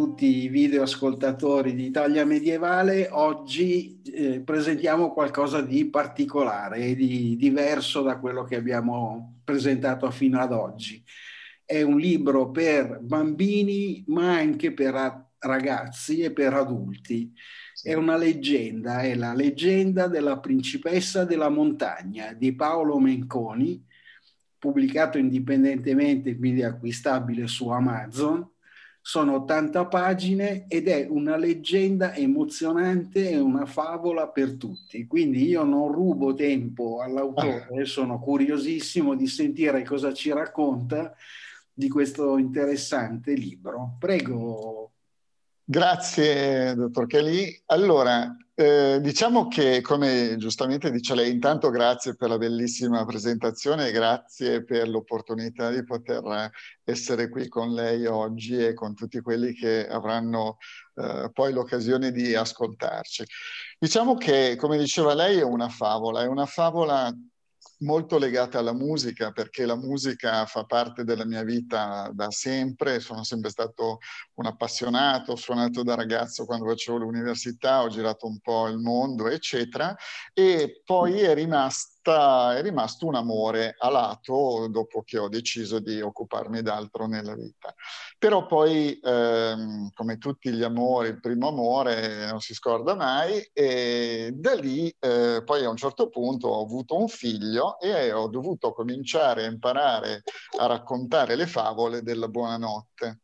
tutti i video ascoltatori di Italia Medievale. Oggi eh, presentiamo qualcosa di particolare e di diverso da quello che abbiamo presentato fino ad oggi. È un libro per bambini, ma anche per ragazzi e per adulti. È una leggenda, è la leggenda della principessa della montagna di Paolo Menconi, pubblicato indipendentemente, quindi acquistabile su Amazon sono 80 pagine ed è una leggenda emozionante e una favola per tutti. Quindi io non rubo tempo all'autore, ah. sono curiosissimo di sentire cosa ci racconta di questo interessante libro. Prego. Grazie, dottor Cali. Allora, eh, diciamo che, come giustamente dice lei, intanto grazie per la bellissima presentazione e grazie per l'opportunità di poter eh, essere qui con lei oggi e con tutti quelli che avranno eh, poi l'occasione di ascoltarci. Diciamo che, come diceva lei, è una favola, è una favola molto legata alla musica perché la musica fa parte della mia vita da sempre, sono sempre stato un appassionato, ho suonato da ragazzo quando facevo l'università, ho girato un po' il mondo, eccetera, e poi è rimasto rimasta, è rimasto un amore a lato dopo che ho deciso di occuparmi d'altro nella vita. Però poi, ehm, come tutti gli amori, il primo amore non si scorda mai e da lì eh, poi a un certo punto ho avuto un figlio e ho dovuto cominciare a imparare a raccontare le favole della buonanotte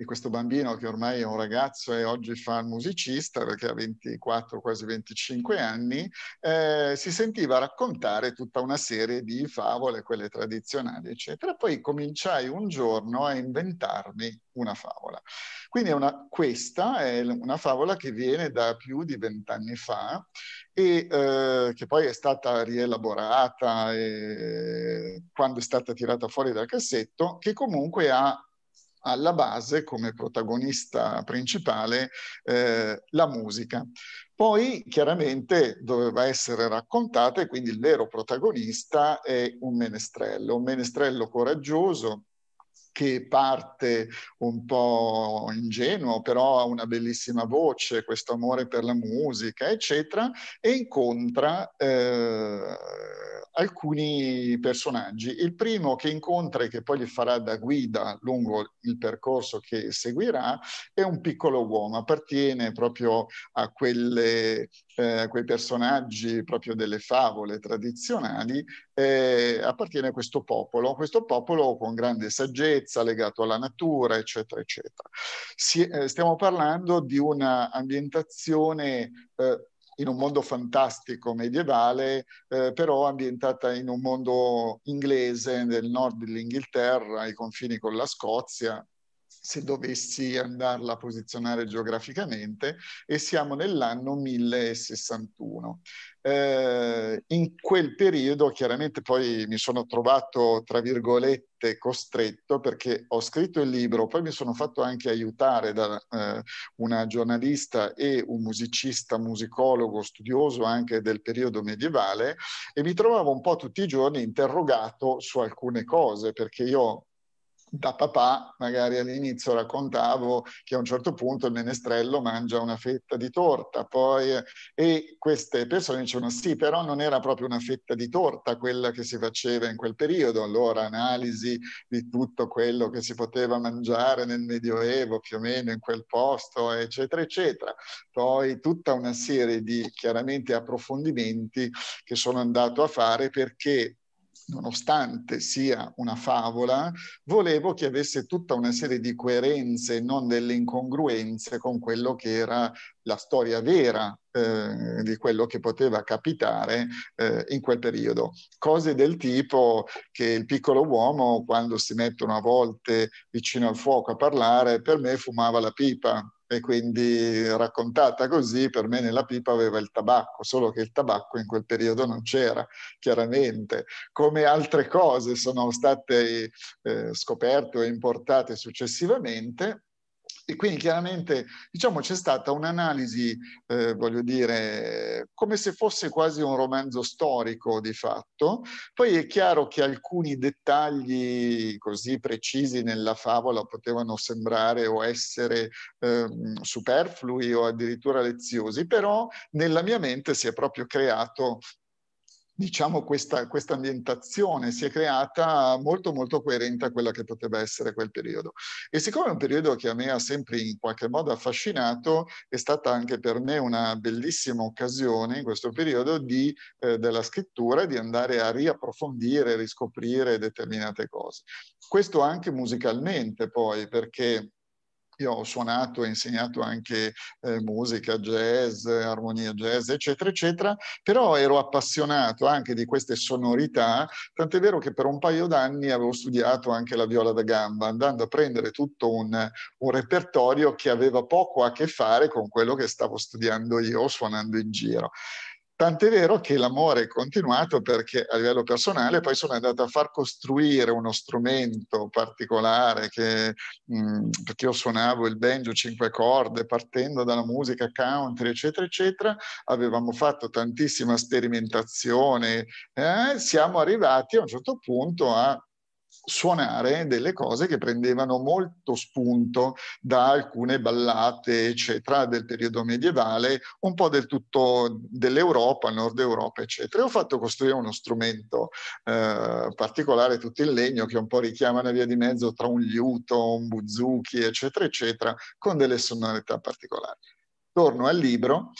di questo bambino che ormai è un ragazzo e oggi fa il musicista perché ha 24, quasi 25 anni, eh, si sentiva raccontare tutta una serie di favole, quelle tradizionali, eccetera. Poi cominciai un giorno a inventarmi una favola. Quindi è una, questa è una favola che viene da più di vent'anni fa e eh, che poi è stata rielaborata e, eh, quando è stata tirata fuori dal cassetto, che comunque ha alla base, come protagonista principale, eh, la musica. Poi chiaramente doveva essere raccontata e quindi il vero protagonista è un menestrello, un menestrello coraggioso, che parte un po' ingenuo, però ha una bellissima voce, questo amore per la musica, eccetera, e incontra eh, alcuni personaggi. Il primo che incontra e che poi gli farà da guida lungo il percorso che seguirà è un piccolo uomo, appartiene proprio a quelle, eh, quei personaggi proprio delle favole tradizionali, eh, appartiene a questo popolo, questo popolo con grande saggezza legato alla natura, eccetera, eccetera. Si, eh, stiamo parlando di un'ambientazione eh, in un mondo fantastico medievale, eh, però ambientata in un mondo inglese del nord dell'Inghilterra, ai confini con la Scozia, se dovessi andarla a posizionare geograficamente, e siamo nell'anno 1061. Eh, in quel periodo chiaramente poi mi sono trovato, tra virgolette, costretto perché ho scritto il libro, poi mi sono fatto anche aiutare da eh, una giornalista e un musicista, musicologo, studioso anche del periodo medievale e mi trovavo un po' tutti i giorni interrogato su alcune cose perché io da papà magari all'inizio raccontavo che a un certo punto il menestrello mangia una fetta di torta, poi eh, e queste persone dicevano sì, però non era proprio una fetta di torta quella che si faceva in quel periodo, allora analisi di tutto quello che si poteva mangiare nel Medioevo più o meno in quel posto, eccetera, eccetera. Poi tutta una serie di chiaramente approfondimenti che sono andato a fare perché nonostante sia una favola, volevo che avesse tutta una serie di coerenze, non delle incongruenze con quello che era la storia vera eh, di quello che poteva capitare eh, in quel periodo. Cose del tipo che il piccolo uomo, quando si mettono a volte vicino al fuoco a parlare, per me fumava la pipa, e quindi raccontata così, per me nella pipa aveva il tabacco, solo che il tabacco in quel periodo non c'era, chiaramente. Come altre cose sono state eh, scoperte o importate successivamente, e quindi chiaramente diciamo, c'è stata un'analisi, eh, voglio dire, come se fosse quasi un romanzo storico di fatto. Poi è chiaro che alcuni dettagli così precisi nella favola potevano sembrare o essere eh, superflui o addirittura leziosi, però nella mia mente si è proprio creato diciamo, questa, questa ambientazione si è creata molto, molto coerente a quella che poteva essere quel periodo. E siccome è un periodo che a me ha sempre in qualche modo affascinato, è stata anche per me una bellissima occasione in questo periodo di, eh, della scrittura di andare a riapprofondire, riscoprire determinate cose. Questo anche musicalmente poi, perché io ho suonato e insegnato anche eh, musica, jazz, armonia jazz, eccetera, eccetera, però ero appassionato anche di queste sonorità, tant'è vero che per un paio d'anni avevo studiato anche la viola da gamba, andando a prendere tutto un, un repertorio che aveva poco a che fare con quello che stavo studiando io suonando in giro. Tant'è vero che l'amore è continuato perché a livello personale poi sono andato a far costruire uno strumento particolare che, mh, mm, perché io suonavo il banjo cinque corde partendo dalla musica country eccetera eccetera, avevamo fatto tantissima sperimentazione, eh, siamo arrivati a un certo punto a suonare delle cose che prendevano molto spunto da alcune ballate, eccetera, del periodo medievale, un po' del tutto dell'Europa, nord Europa, eccetera. E ho fatto costruire uno strumento eh, particolare, tutto in legno, che un po' richiama la via di mezzo tra un liuto, un buzuki, eccetera, eccetera, con delle sonorità particolari. Torno al libro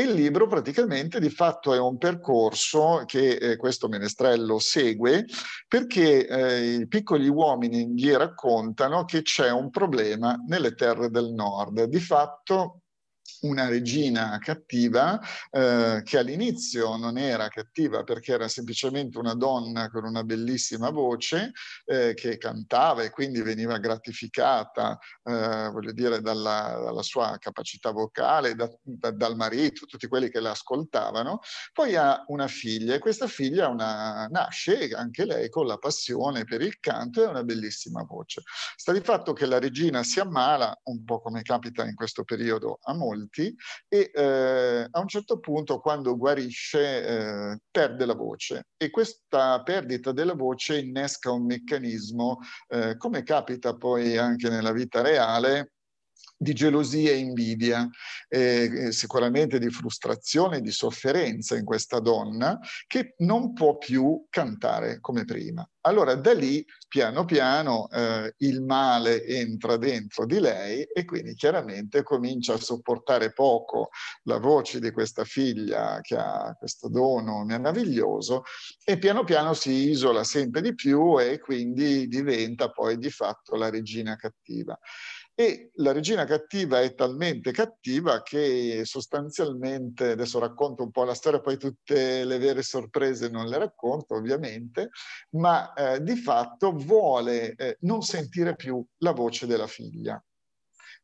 il libro praticamente di fatto è un percorso che eh, questo menestrello segue perché eh, i piccoli uomini gli raccontano che c'è un problema nelle terre del nord. Di fatto una regina cattiva eh, che all'inizio non era cattiva perché era semplicemente una donna con una bellissima voce eh, che cantava e quindi veniva gratificata, eh, voglio dire, dalla, dalla, sua capacità vocale, da, da, dal marito, tutti quelli che la ascoltavano. Poi ha una figlia e questa figlia una, nasce anche lei con la passione per il canto e una bellissima voce. Sta di fatto che la regina si ammala, un po' come capita in questo periodo a molti, molti e eh, a un certo punto quando guarisce eh, perde la voce e questa perdita della voce innesca un meccanismo, eh, come capita poi anche nella vita reale, di gelosia e invidia, eh, sicuramente di frustrazione e di sofferenza in questa donna che non può più cantare come prima. Allora da lì, piano piano, eh, il male entra dentro di lei e quindi chiaramente comincia a sopportare poco la voce di questa figlia che ha questo dono meraviglioso e piano piano si isola sempre di più e quindi diventa poi di fatto la regina cattiva e la regina cattiva è talmente cattiva che sostanzialmente, adesso racconto un po' la storia, poi tutte le vere sorprese non le racconto ovviamente, ma eh, di fatto vuole eh, non sentire più la voce della figlia.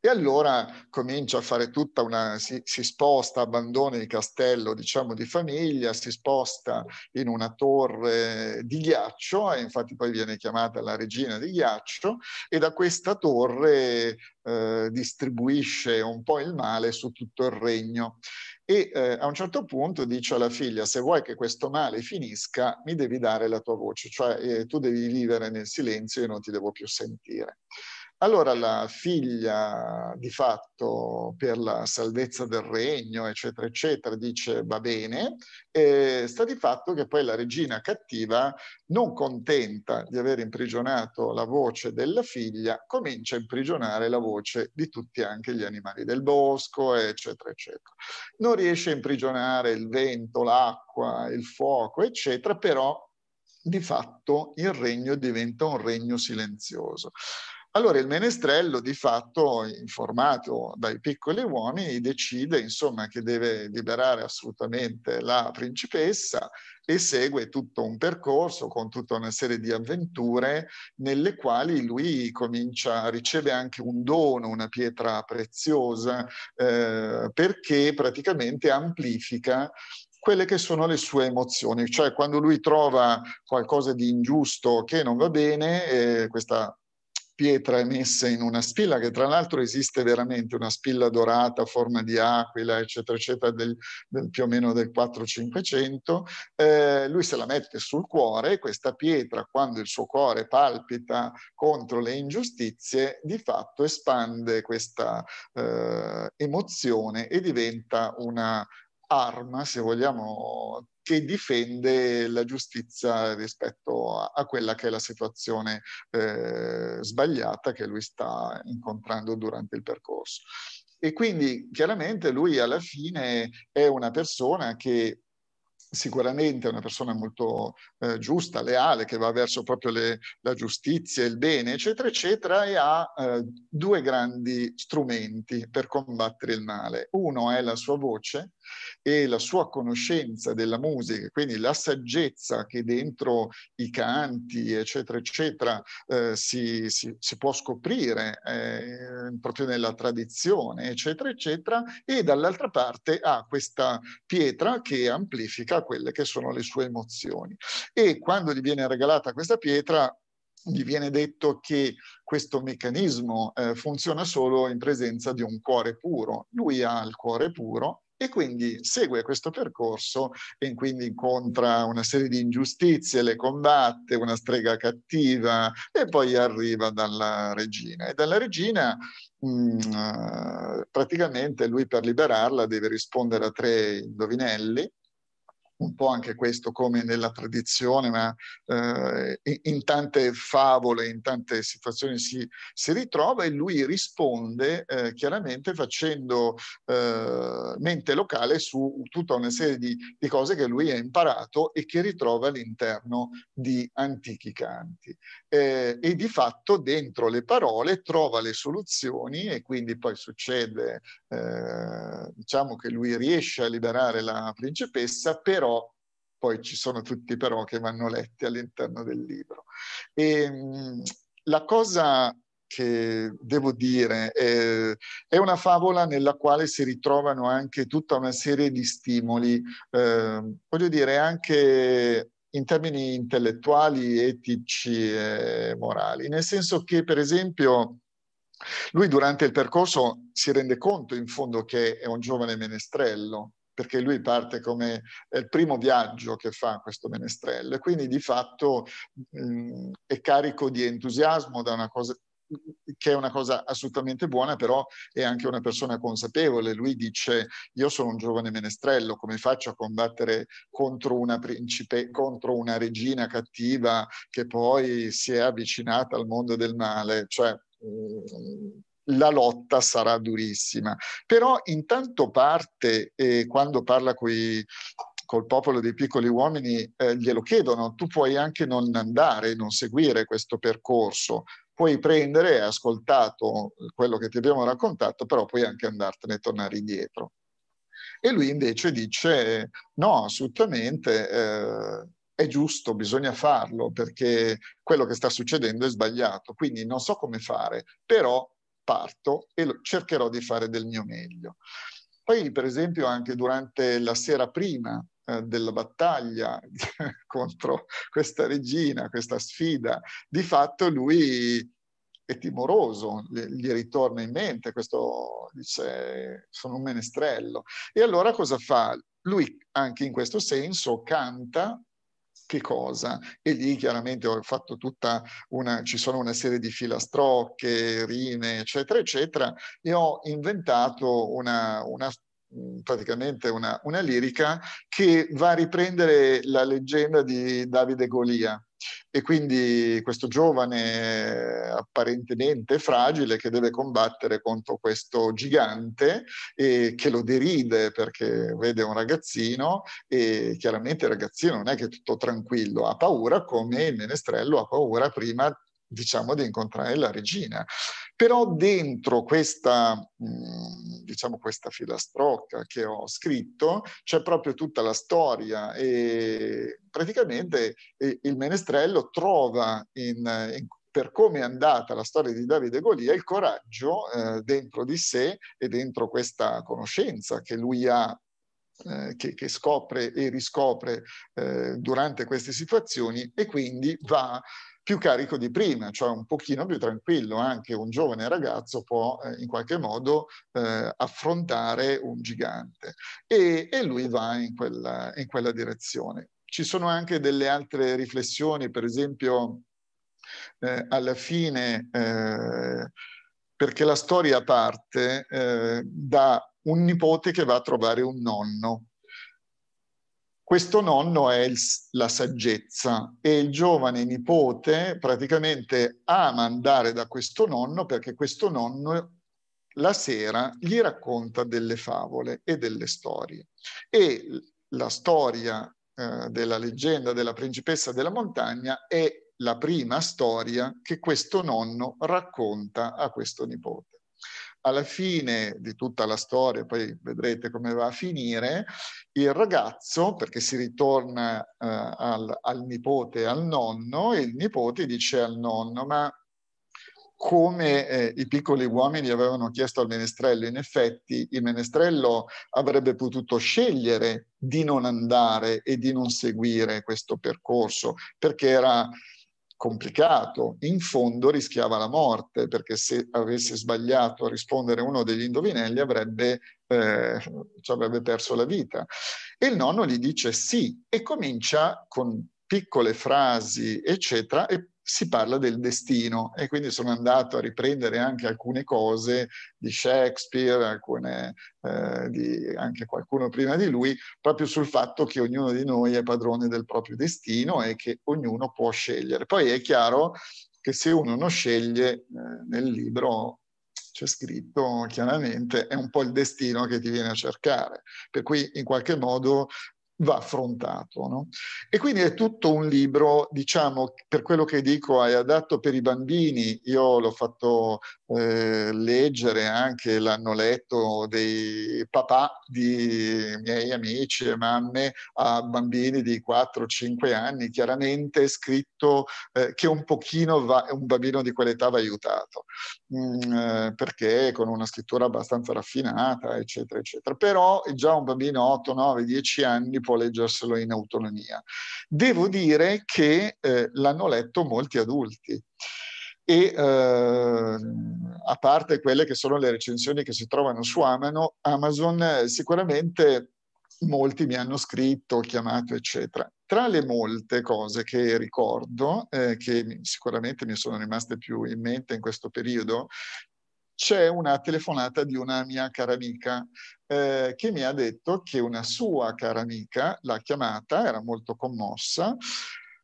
E allora comincia a fare tutta una, si, si, sposta, abbandona il castello diciamo di famiglia, si sposta in una torre di ghiaccio, e infatti poi viene chiamata la regina di ghiaccio, e da questa torre eh, distribuisce un po' il male su tutto il regno. E eh, a un certo punto dice alla figlia, se vuoi che questo male finisca, mi devi dare la tua voce, cioè eh, tu devi vivere nel silenzio e non ti devo più sentire. Allora la figlia, di fatto, per la salvezza del regno, eccetera, eccetera, dice va bene, eh, sta di fatto che poi la regina cattiva, non contenta di aver imprigionato la voce della figlia, comincia a imprigionare la voce di tutti anche gli animali del bosco, eccetera, eccetera. Non riesce a imprigionare il vento, l'acqua, il fuoco, eccetera, però di fatto il regno diventa un regno silenzioso. Allora il menestrello di fatto, informato dai piccoli uomini, decide insomma, che deve liberare assolutamente la principessa e segue tutto un percorso con tutta una serie di avventure nelle quali lui comincia, riceve anche un dono, una pietra preziosa, eh, perché praticamente amplifica quelle che sono le sue emozioni, cioè quando lui trova qualcosa di ingiusto che non va bene, eh, questa pietra emessa in una spilla, che tra l'altro esiste veramente, una spilla dorata a forma di aquila, eccetera, eccetera, del, del, più o meno del 4-500, eh, lui se la mette sul cuore e questa pietra, quando il suo cuore palpita contro le ingiustizie, di fatto espande questa eh, emozione e diventa una arma, se vogliamo che difende la giustizia rispetto a, a quella che è la situazione eh, sbagliata che lui sta incontrando durante il percorso. E quindi chiaramente lui alla fine è una persona che sicuramente è una persona molto eh, giusta, leale, che va verso proprio le, la giustizia, il bene, eccetera, eccetera, e ha eh, due grandi strumenti per combattere il male. Uno è la sua voce, e la sua conoscenza della musica, quindi la saggezza che dentro i canti, eccetera, eccetera, eh, si, si, si, può scoprire eh, proprio nella tradizione, eccetera, eccetera, e dall'altra parte ha questa pietra che amplifica quelle che sono le sue emozioni. E quando gli viene regalata questa pietra, gli viene detto che questo meccanismo eh, funziona solo in presenza di un cuore puro. Lui ha il cuore puro e quindi segue questo percorso e quindi incontra una serie di ingiustizie, le combatte, una strega cattiva e poi arriva dalla regina e dalla regina mh, mm, eh, praticamente lui per liberarla deve rispondere a tre indovinelli un po' anche questo come nella tradizione, ma eh, in tante favole, in tante situazioni si, si ritrova e lui risponde eh, chiaramente facendo eh, mente locale su tutta una serie di, di, cose che lui ha imparato e che ritrova all'interno di antichi canti eh, e di fatto dentro le parole trova le soluzioni e quindi poi succede, eh, diciamo che lui riesce a liberare la principessa, però poi ci sono tutti però che vanno letti all'interno del libro. E, mh, mm, la cosa che devo dire, eh, è una favola nella quale si ritrovano anche tutta una serie di stimoli, eh, voglio dire anche in termini intellettuali, etici e morali, nel senso che per esempio lui durante il percorso si rende conto in fondo che è un giovane menestrello, perché lui parte come il primo viaggio che fa questo menestrello e quindi di fatto mh, mm, è carico di entusiasmo da una cosa, che è una cosa assolutamente buona, però è anche una persona consapevole. Lui dice, io sono un giovane menestrello, come faccio a combattere contro una, principe, contro una regina cattiva che poi si è avvicinata al mondo del male? Cioè, eh, la lotta sarà durissima. Però intanto parte, eh, quando parla coi, col popolo dei piccoli uomini, eh, glielo chiedono, tu puoi anche non andare, non seguire questo percorso, puoi prendere, ascoltato eh, quello che ti abbiamo raccontato, però puoi anche andartene e tornare indietro. E lui invece dice no, assolutamente eh, è giusto, bisogna farlo perché quello che sta succedendo è sbagliato, quindi non so come fare, però parto e cercherò di fare del mio meglio. Poi per esempio anche durante la sera prima eh, della battaglia contro questa regina, questa sfida, di fatto lui è timoroso, gli ritorna in mente questo, dice, sono un menestrello. E allora cosa fa? Lui anche in questo senso canta che cosa? E lì chiaramente ho fatto tutta una, ci sono una serie di filastrocche, rime, eccetera, eccetera, e ho inventato una, una praticamente una, una, lirica che va a riprendere la leggenda di Davide Golia. E quindi questo giovane apparentemente fragile che deve combattere contro questo gigante e che lo deride perché vede un ragazzino e chiaramente il ragazzino non è che è tutto tranquillo, ha paura come il menestrello ha paura prima diciamo, di incontrare la regina. Però dentro questa, mm, diciamo, questa filastrocca che ho scritto c'è proprio tutta la storia e praticamente il menestrello trova in, in per come è andata la storia di Davide Golia, il coraggio eh, dentro di sé e dentro questa conoscenza che lui ha eh, che, che, scopre e riscopre eh, durante queste situazioni e quindi va più carico di prima, cioè un pochino più tranquillo, anche un giovane ragazzo può eh, in qualche modo eh, affrontare un gigante e, e lui va in quella, in quella direzione. Ci sono anche delle altre riflessioni, per esempio eh, alla fine, eh, perché la storia parte eh, da un nipote che va a trovare un nonno questo nonno è il, la saggezza e il giovane nipote praticamente ama andare da questo nonno perché questo nonno la sera gli racconta delle favole e delle storie. E la storia eh, della leggenda della principessa della montagna è la prima storia che questo nonno racconta a questo nipote alla fine di tutta la storia, poi vedrete come va a finire, il ragazzo, perché si ritorna eh, al, al nipote, al nonno, e il nipote dice al nonno, ma come eh, i piccoli uomini avevano chiesto al menestrello, in effetti il menestrello avrebbe potuto scegliere di non andare e di non seguire questo percorso, perché era complicato. In fondo rischiava la morte perché se avesse sbagliato a rispondere a uno degli indovinelli avrebbe, eh, cioè avrebbe perso la vita. E il nonno gli dice sì e comincia con piccole frasi, eccetera, e si parla del destino e quindi sono andato a riprendere anche alcune cose di Shakespeare, alcune, eh, di anche qualcuno prima di lui, proprio sul fatto che ognuno di noi è padrone del proprio destino e che ognuno può scegliere. Poi è chiaro che se uno non sceglie eh, nel libro c'è scritto chiaramente, è un po' il destino che ti viene a cercare. Per cui in qualche modo va affrontato. No? E quindi è tutto un libro, diciamo, per quello che dico, è adatto per i bambini. Io l'ho fatto eh, leggere anche, l'hanno letto dei papà di miei amici e mamme a bambini di 4-5 anni, chiaramente è scritto eh, che un pochino va, un bambino di quell'età va aiutato, mm, eh, perché con una scrittura abbastanza raffinata, eccetera, eccetera. Però già un bambino 8, 9, 10 anni può può leggerselo in autonomia. Devo dire che eh, l'hanno letto molti adulti e eh, a parte quelle che sono le recensioni che si trovano su Amazon, eh, sicuramente molti mi hanno scritto, chiamato, eccetera. Tra le molte cose che ricordo, eh, che sicuramente mi sono rimaste più in mente in questo periodo, c'è una telefonata di una mia cara amica eh, che mi ha detto che una sua cara amica l'ha chiamata, era molto commossa,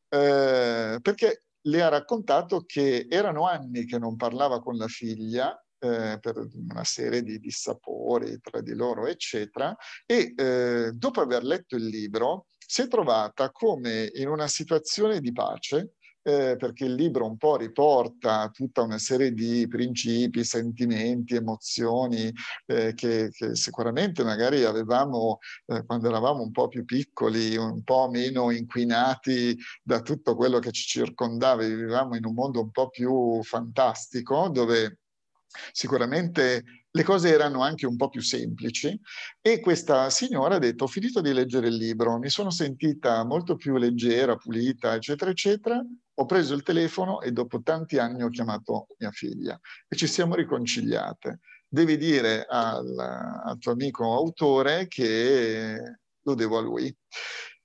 eh, perché le ha raccontato che erano anni che non parlava con la figlia eh, per una serie di dissapori tra di loro, eccetera, e eh, dopo aver letto il libro si è trovata come in una situazione di pace eh, perché il libro un po' riporta tutta una serie di principi, sentimenti, emozioni eh, che, che, sicuramente magari avevamo eh, quando eravamo un po' più piccoli, un po' meno inquinati da tutto quello che ci circondava, vivevamo in un mondo un po' più fantastico dove sicuramente le cose erano anche un po' più semplici e questa signora ha detto ho finito di leggere il libro, mi sono sentita molto più leggera, pulita, eccetera, eccetera, ho preso il telefono e dopo tanti anni ho chiamato mia figlia e ci siamo riconciliate. Devi dire al, al tuo amico autore che lo devo a lui.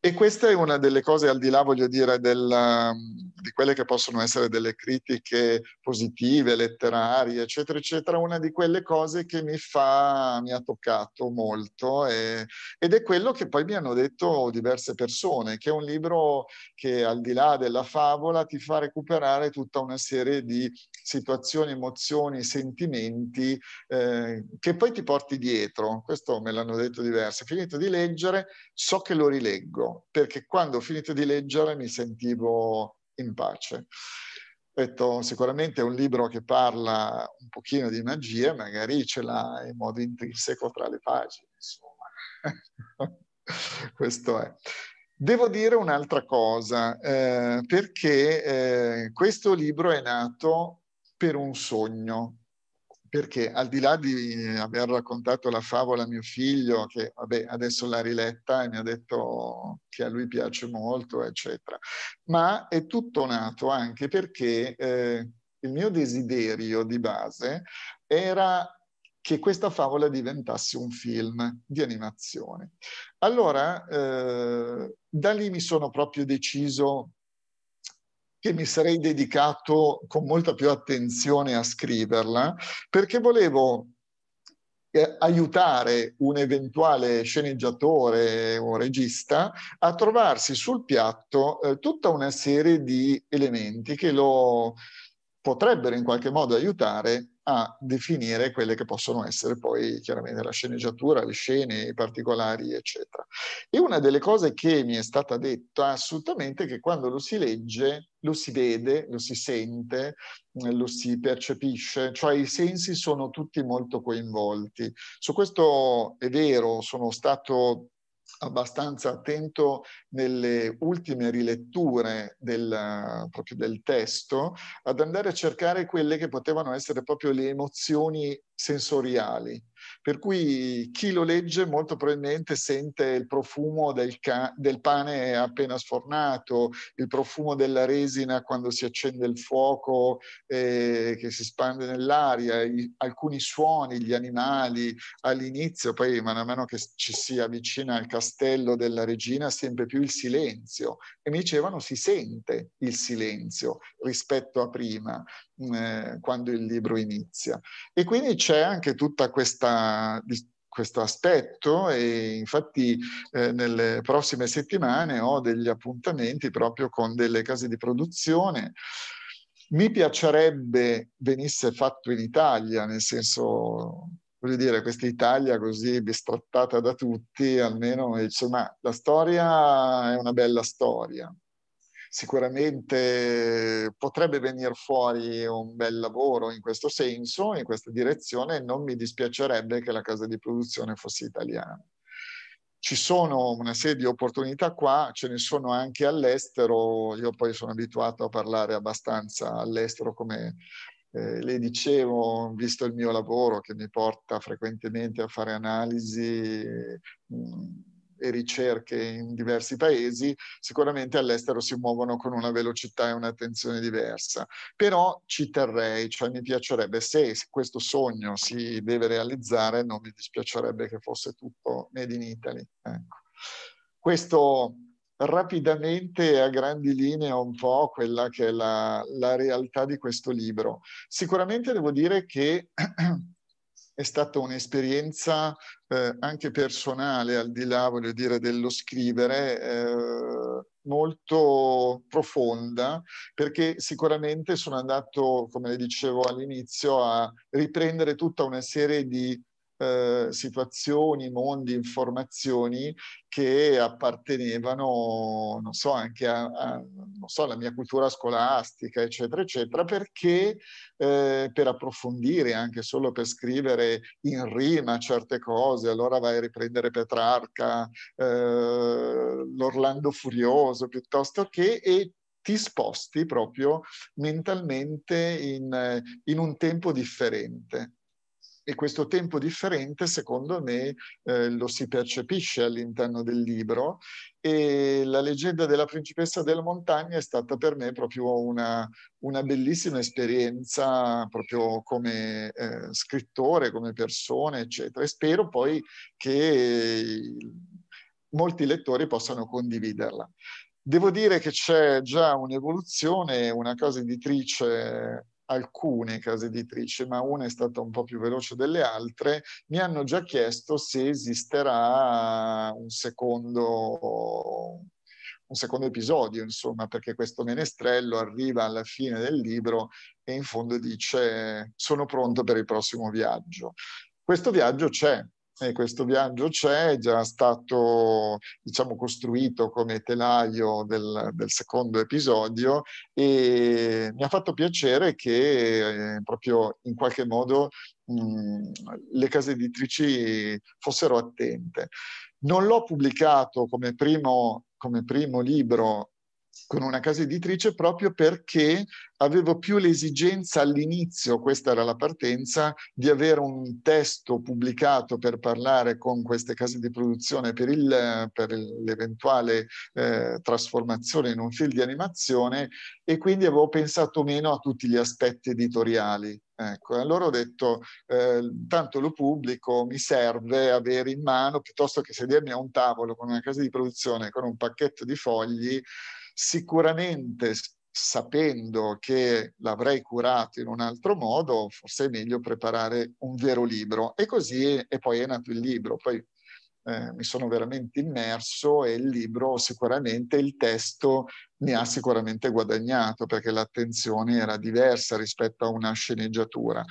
E questa è una delle cose, al di là, voglio dire, della, um, di quelle che possono essere delle critiche positive, letterarie, eccetera, eccetera, una di quelle cose che mi fa, mi ha toccato molto e, ed è quello che poi mi hanno detto diverse persone, che è un libro che al di là della favola ti fa recuperare tutta una serie di situazioni, emozioni, sentimenti eh, che poi ti porti dietro. Questo me l'hanno detto diverse. Finito di leggere, so che lo rileggo perché quando ho finito di leggere mi sentivo in pace. Detto, sicuramente è un libro che parla un pochino di magia, magari ce l'ha in modo intrinseco tra le pagine, insomma. Questo è. Devo dire un'altra cosa, eh, perché eh, questo libro è nato per un sogno, perché al di là di eh, aver raccontato la favola a mio figlio, che vabbè, adesso l'ha riletta e mi ha detto che a lui piace molto, eccetera, ma è tutto nato anche perché eh, il mio desiderio di base era che questa favola diventasse un film di animazione. Allora, eh, da lì mi sono proprio deciso che mi sarei dedicato con molta più attenzione a scriverla, perché volevo eh, aiutare un eventuale sceneggiatore o regista a trovarsi sul piatto eh, tutta una serie di elementi che lo potrebbero in qualche modo aiutare a definire quelle che possono essere poi chiaramente la sceneggiatura, le scene, i particolari, eccetera. E una delle cose che mi è stata detta assolutamente è che quando lo si legge, lo si vede, lo si sente, eh, lo si percepisce, cioè i sensi sono tutti molto coinvolti. Su questo è vero, sono stato abbastanza attento nelle ultime riletture del, proprio del testo ad andare a cercare quelle che potevano essere proprio le emozioni sensoriali per cui chi lo legge molto probabilmente sente il profumo del, ca- del pane appena sfornato, il profumo della resina quando si accende il fuoco eh, che si spande nell'aria, i- alcuni suoni, gli animali all'inizio, poi man mano che ci si avvicina al castello della regina sempre più il silenzio e mi dicevano si sente il silenzio rispetto a prima eh, quando il libro inizia. E quindi c'è anche tutta questa questo aspetto e infatti eh, nelle prossime settimane ho degli appuntamenti proprio con delle case di produzione. Mi piacerebbe venisse fatto in Italia, nel senso, voglio dire, questa Italia così bistrattata da tutti, almeno insomma la storia è una bella storia, sicuramente potrebbe venire fuori un bel lavoro in questo senso, in questa direzione, non mi dispiacerebbe che la casa di produzione fosse italiana. Ci sono una serie di opportunità qua, ce ne sono anche all'estero, io poi sono abituato a parlare abbastanza all'estero come eh, le dicevo, visto il mio lavoro che mi porta frequentemente a fare analisi. Mh, mm, e ricerche in diversi paesi, sicuramente all'estero si muovono con una velocità e un'attenzione diversa. Però ci terrei, cioè mi piacerebbe, se questo sogno si deve realizzare, non mi dispiacerebbe che fosse tutto made in Italy. Ecco. Questo rapidamente a grandi linee un po' quella che è la, la realtà di questo libro. Sicuramente devo dire che è stata un'esperienza eh, anche personale, al di là, voglio dire, dello scrivere, eh, molto profonda, perché sicuramente sono andato, come le dicevo all'inizio, a riprendere tutta una serie di eh, situazioni, mondi, informazioni che appartenevano, non so, anche a, a, so, alla mia cultura scolastica, eccetera, eccetera, perché eh, per approfondire, anche solo per scrivere in rima certe cose, allora vai a riprendere Petrarca, eh, l'Orlando Furioso, piuttosto che, e ti sposti proprio mentalmente in, in un tempo differente e questo tempo differente, secondo me, eh, lo si percepisce all'interno del libro e la leggenda della principessa della montagna è stata per me proprio una, una bellissima esperienza, proprio come eh, scrittore, come persona, eccetera. E spero poi che molti lettori possano condividerla. Devo dire che c'è già un'evoluzione, una casa editrice alcune case editrici, ma una è stata un po' più veloce delle altre, mi hanno già chiesto se esisterà un secondo, un secondo episodio, insomma, perché questo menestrello arriva alla fine del libro e in fondo dice sono pronto per il prossimo viaggio. Questo viaggio c'è, eh, questo viaggio c'è, è già stato diciamo, costruito come telaio del, del, secondo episodio e mi ha fatto piacere che eh, proprio in qualche modo mh, mm, le case editrici fossero attente. Non l'ho pubblicato come primo, come primo libro con una casa editrice proprio perché avevo più l'esigenza all'inizio, questa era la partenza, di avere un testo pubblicato per parlare con queste case di produzione per, il, per l'eventuale eh, trasformazione in un film di animazione e quindi avevo pensato meno a tutti gli aspetti editoriali. Ecco, allora ho detto, eh, tanto lo pubblico mi serve avere in mano, piuttosto che sedermi a un tavolo con una casa di produzione, con un pacchetto di fogli, Sicuramente sapendo che l'avrei curato in un altro modo, forse è meglio preparare un vero libro. E così, e poi è nato il libro. Poi eh, mi sono veramente immerso e il libro sicuramente, il testo mi ha sicuramente guadagnato perché l'attenzione era diversa rispetto a una sceneggiatura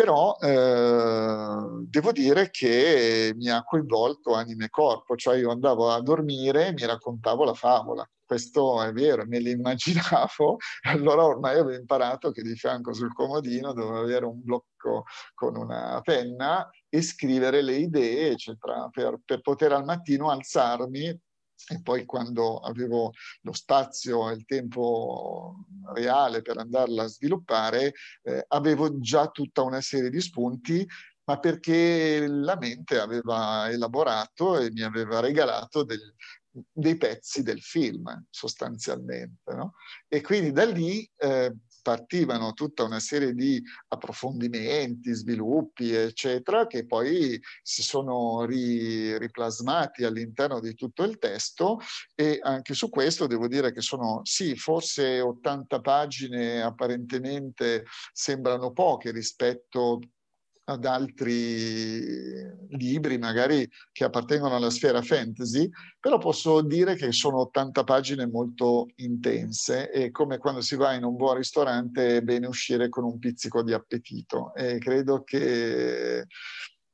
però eh, devo dire che mi ha coinvolto anima e corpo, cioè io andavo a dormire e mi raccontavo la favola. Questo è vero, me l'immaginavo, allora ormai avevo imparato che di fianco sul comodino dovevo avere un blocco con una penna e scrivere le idee, eccetera, per, per poter al mattino alzarmi e poi quando avevo lo spazio e il tempo reale per andarla a sviluppare, eh, avevo già tutta una serie di spunti, ma perché la mente aveva elaborato e mi aveva regalato del, dei pezzi del film sostanzialmente. No? E quindi da lì eh, partivano tutta una serie di approfondimenti, sviluppi, eccetera, che poi si sono ri, riplasmati all'interno di tutto il testo e anche su questo devo dire che sono, sì, forse 80 pagine apparentemente sembrano poche rispetto ad altri libri, magari che appartengono alla sfera fantasy, però posso dire che sono 80 pagine molto intense e come quando si va in un buon ristorante è bene uscire con un pizzico di appetito e credo che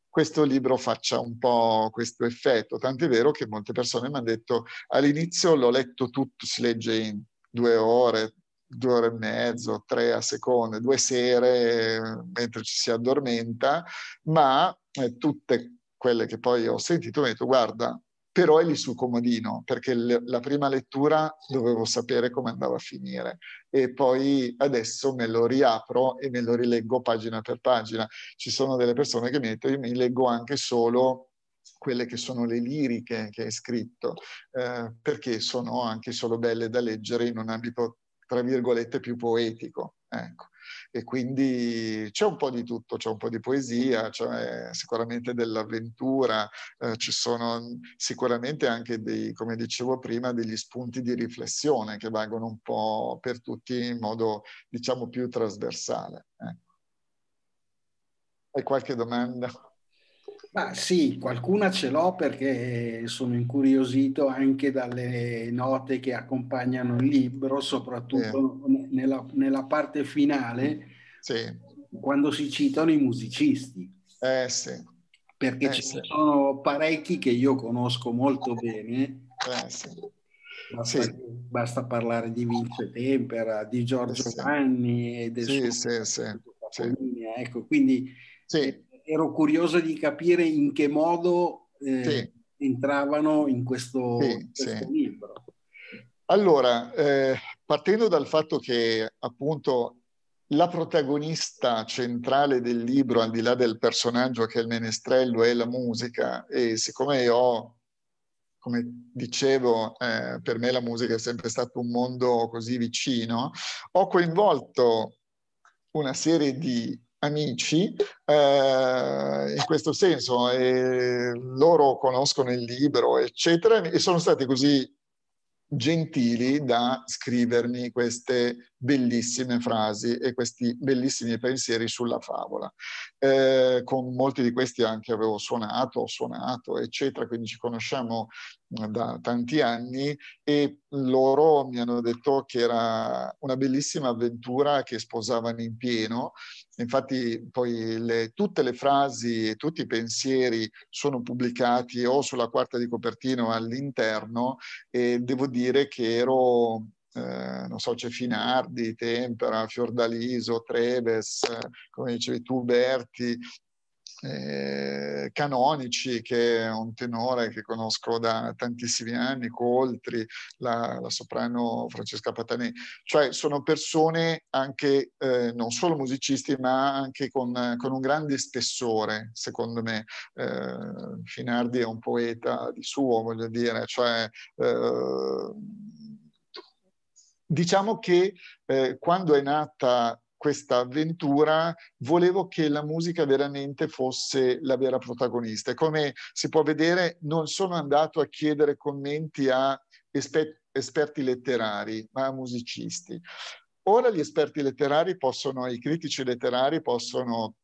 questo libro faccia un po' questo effetto, tant'è vero che molte persone mi hanno detto all'inizio l'ho letto tutto, si legge in due ore, due ore e mezzo, tre a seconda, due sere mentre ci si addormenta, ma eh, tutte quelle che poi ho sentito mi hanno detto guarda, però è lì sul comodino, perché le, la prima lettura dovevo sapere come andava a finire e poi adesso me lo riapro e me lo rileggo pagina per pagina. Ci sono delle persone che mi mettono, io mi leggo anche solo quelle che sono le liriche che hai scritto, eh, perché sono anche solo belle da leggere in un ambito tra virgolette, più poetico. Ecco. E quindi c'è un po' di tutto, c'è un po' di poesia, c'è sicuramente dell'avventura, eh, ci sono sicuramente anche dei, come dicevo prima, degli spunti di riflessione che valgono un po' per tutti in modo, diciamo, più trasversale. Ecco. Hai qualche domanda? Ma sì, qualcuna ce l'ho perché sono incuriosito anche dalle note che accompagnano il libro, soprattutto sì. nella, nella, parte finale, sì. quando si citano i musicisti. Eh sì. Perché eh, ci sì. sono parecchi che io conosco molto bene. Eh, sì. Basta, sì. basta, parlare di Vince Tempera, di Giorgio eh, Vanni sì. e del sì, suo sì, sì, sì. Ecco, quindi sì. Eh, ero curioso di capire in che modo eh, sì. entravano in questo, sì, questo sì. libro. Allora, eh, partendo dal fatto che appunto la protagonista centrale del libro, al di là del personaggio che è il menestrello, è la musica e siccome ho come dicevo, eh, per me la musica è sempre stato un mondo così vicino, ho coinvolto una serie di amici eh, in questo senso, e loro conoscono il libro, eccetera, e sono stati così gentili da scrivermi queste bellissime frasi e questi bellissimi pensieri sulla favola. Eh, con molti di questi anche avevo suonato, ho suonato, eccetera, quindi ci conosciamo mm, da tanti anni e loro mi hanno detto che era una bellissima avventura che sposavano in pieno. Infatti poi le, tutte le frasi e tutti i pensieri sono pubblicati o sulla quarta di copertina o all'interno e devo dire che ero eh, non so, c'è Finardi, Tempera, Fiordaliso, Treves, eh, come dicevi tu, Berti, eh, Canonici, che è un tenore che conosco da tantissimi anni, Coltri, la, la soprano Francesca Patanè, cioè sono persone anche eh, non solo musicisti, ma anche con, con un grande spessore, secondo me. Eh, Finardi è un poeta di suo, voglio dire, cioè eh, Diciamo che eh, quando è nata questa avventura, volevo che la musica veramente fosse la vera protagonista. E come si può vedere, non sono andato a chiedere commenti a esper- esperti letterari, ma a musicisti. Ora gli esperti letterari possono, i critici letterari possono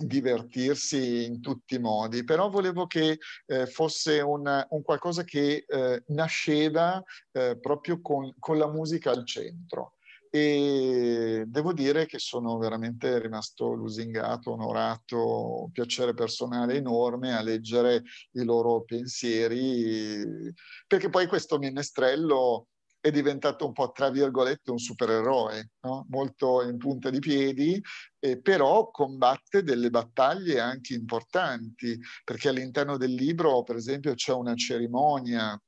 divertirsi in tutti i modi, però volevo che eh, fosse una, un qualcosa che eh, nasceva eh, proprio con, con la musica al centro e devo dire che sono veramente rimasto lusingato, onorato, un piacere personale enorme a leggere i loro pensieri, perché poi questo minestrello è diventato un po' tra virgolette un supereroe, no? molto in punta di piedi, eh, però combatte delle battaglie anche importanti, perché all'interno del libro, per esempio, c'è una cerimonia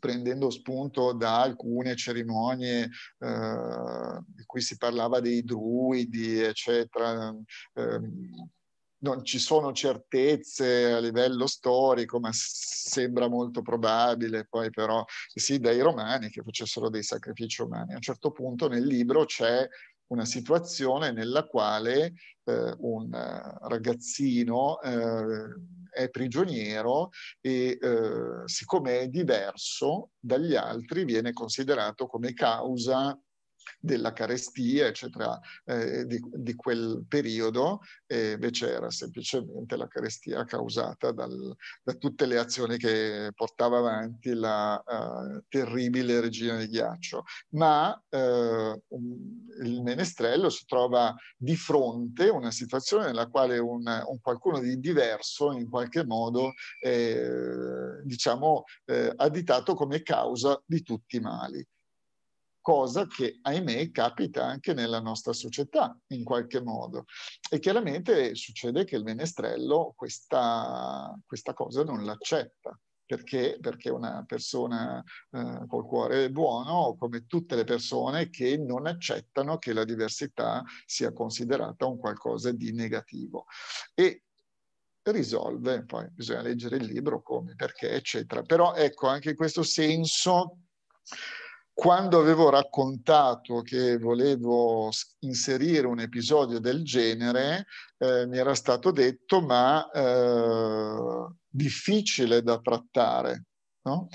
prendendo spunto da alcune cerimonie eh, di cui si parlava dei druidi, eccetera, eh, non ci sono certezze a livello storico, ma sembra molto probabile, poi però sì, dai romani che facessero dei sacrifici umani. A un certo punto nel libro c'è una situazione nella quale eh, un eh, ragazzino eh, è prigioniero e eh, siccome è diverso dagli altri viene considerato come causa della carestia, eccetera, eh, di, di, quel periodo, e invece era semplicemente la carestia causata dal, da tutte le azioni che portava avanti la uh, terribile regina di ghiaccio. Ma uh, il menestrello si trova di fronte a una situazione nella quale un, un qualcuno di diverso in qualche modo è, diciamo, eh, additato come causa di tutti i mali cosa che ahimè capita anche nella nostra società in qualche modo. E chiaramente succede che il menestrello questa, questa cosa non l'accetta. Perché? Perché è una persona eh, col cuore buono, come tutte le persone che non accettano che la diversità sia considerata un qualcosa di negativo. E risolve, poi bisogna leggere il libro come, perché, eccetera. Però ecco, anche in questo senso quando avevo raccontato che volevo inserire un episodio del genere, eh, mi era stato detto ma eh, difficile da trattare. No?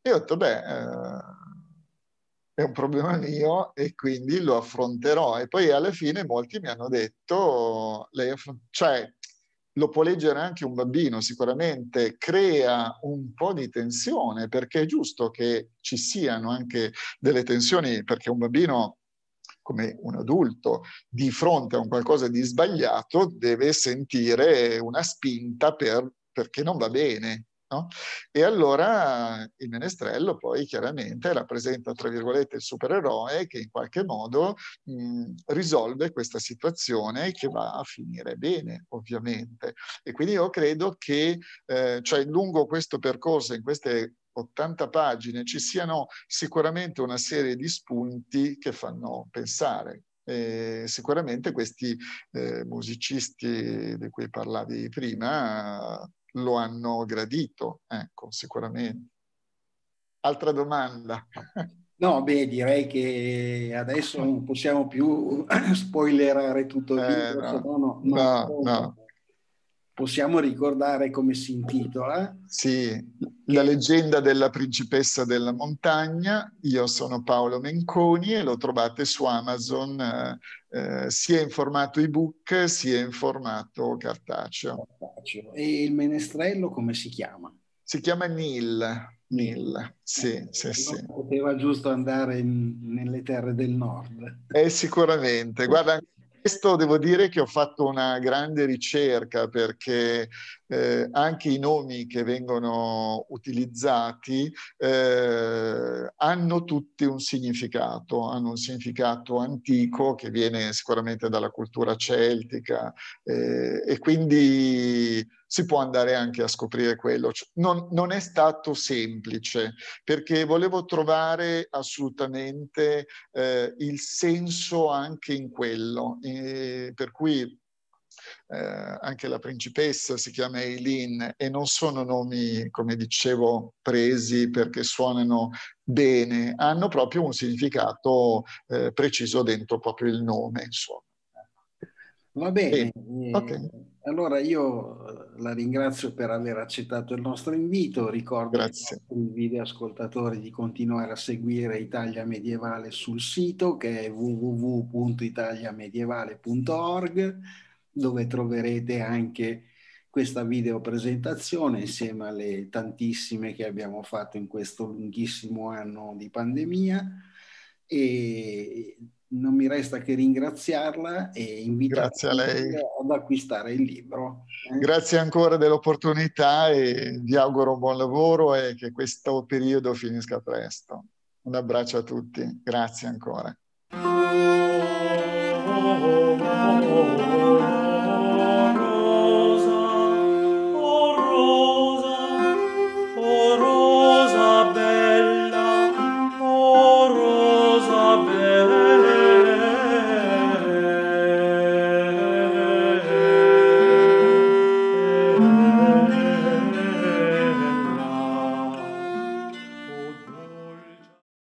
E ho detto, beh, eh, è un problema mio e quindi lo affronterò. E poi alla fine molti mi hanno detto, lei affron- cioè lo può leggere anche un bambino sicuramente, crea un po' di tensione perché è giusto che ci siano anche delle tensioni perché un bambino come un adulto di fronte a un qualcosa di sbagliato deve sentire una spinta per, perché non va bene, No? E allora il menestrello poi chiaramente rappresenta, tra virgolette, il supereroe che in qualche modo mh, risolve questa situazione che va a finire bene, ovviamente. E quindi io credo che, eh, cioè, lungo questo percorso, in queste 80 pagine, ci siano sicuramente una serie di spunti che fanno pensare. E sicuramente questi eh, musicisti di cui parlavi prima lo hanno gradito, ecco, sicuramente. Altra domanda. No, beh, direi che adesso non possiamo più spoilerare tutto il eh, video, no, no, no, no, possiamo ricordare come si intitola? Sì, La leggenda della principessa della montagna. Io sono Paolo Menconi e lo trovate su Amazon eh, eh, sia in formato ebook sia in formato cartaceo. cartaceo. E il menestrello come si chiama? Si chiama Nil. Nil, sì, eh, sì, sì. Poteva giusto andare in, nelle terre del nord. Eh, sicuramente. Guarda, questo devo dire che ho fatto una grande ricerca perché eh, anche i nomi che vengono utilizzati eh, hanno tutti un significato, hanno un significato antico che viene sicuramente dalla cultura celtica eh, e quindi si può andare anche a scoprire quello. Cioè, non, non è stato semplice perché volevo trovare assolutamente eh, il senso anche in quello, e per cui eh, anche la principessa si chiama Eileen e non sono nomi, come dicevo, presi perché suonano bene, hanno proprio un significato eh, preciso dentro proprio il nome, insomma. Va bene, eh, okay. allora io la ringrazio per aver accettato il nostro invito, ricordo Grazie. ai videoascoltatori di continuare a seguire Italia Medievale sul sito che è www.italiamedievale.org dove troverete anche questa video presentazione insieme alle tantissime che abbiamo fatto in questo lunghissimo anno di pandemia e non mi resta che ringraziarla e invitarla ad acquistare il libro. Eh. Grazie ancora dell'opportunità e vi auguro buon lavoro e che questo periodo finisca presto. Un abbraccio a tutti, grazie ancora.